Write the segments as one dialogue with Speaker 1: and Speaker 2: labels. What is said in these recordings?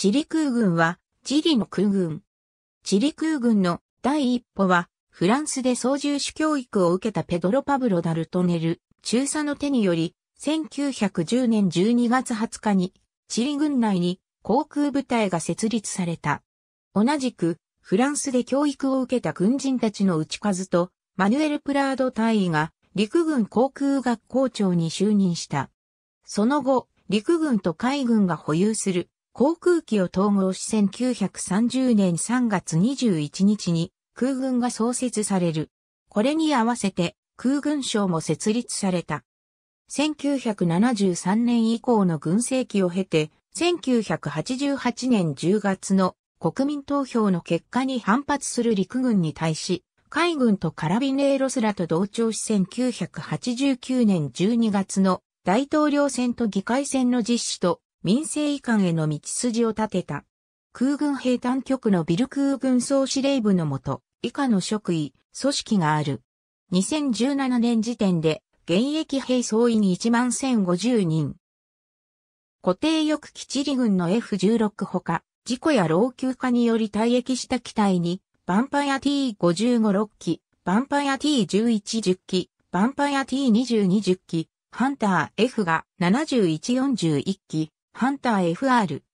Speaker 1: チリ空軍は、チリの空軍。チリ空軍の第一歩は、フランスで操縦士教育を受けたペドロ・パブロ・ダルトネル、中佐の手により、1910年12月20日に、チリ軍内に航空部隊が設立された。同じく、フランスで教育を受けた軍人たちの打ち数と、マヌエル・プラード大尉が、陸軍航空学校長に就任した。その後、陸軍と海軍が保有する航空機を統合し1930年3月21日に空軍が創設される。これに合わせて空軍省も設立された。1973年以降の軍政期を経て、1988年10月の国民投票の結果に反発する陸軍に対し、海軍とカラビネーロスらと同調し1989年12月の大統領選と議会選の実施と民政移管への道筋を立てた。空軍兵団局のビル空軍総司令部のもと、以下の職位、組織がある。2017年時点で、現役兵総員1万1050人。固定翼基地理軍の F16 ほか、事故や老朽化により退役した機体に、バンパイア T556 機、バンパイア T1110 機、バンパイア T2210 機、ハンター F が7141機、ハンター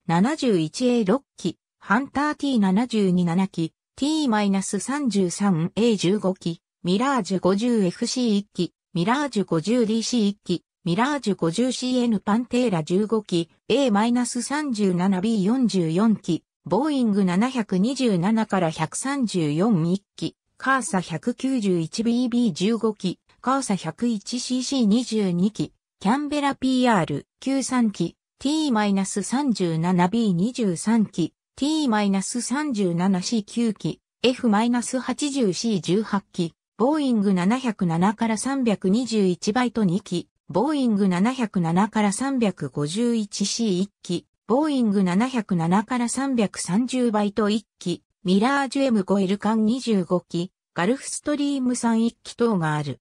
Speaker 1: FR71A6 機、ハンター T727 機、T-33A15 機、ミラージュ 50FC1 機、ミラージュ 50DC1 機、ミラージュ 50CN パンテーラ15機、A-37B44 機、ボーイング727から134機、カーサ 191BB15 機、カーサ 101CC22 機、キャンベラ PR93 機、T-37B23 機、T-37C9 機、F-80C18 機、ボーイング707から321バイト2機、ボーイング707から 351C1 機、ボーイング707から330バイト1機、ミラージュ M5L 艦25機、ガルフストリーム3 1機等がある。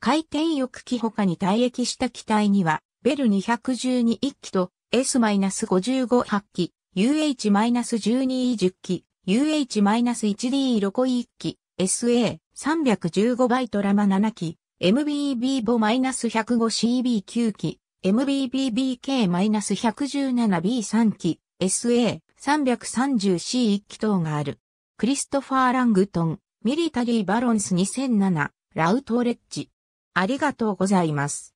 Speaker 1: 回転翼機他に退役した機体には、ベル212 1機と S-55 8機、UH-12E 10機、UH-1D ロコ1機、SA315 バイトラマ7機、MBB ボ -105CB9 機、MBBBK-117B3 機、SA330C1 機等がある。クリストファー・ラングトン、ミリタリー・バロンス2007、ラウトレッジ。ありがとうございます。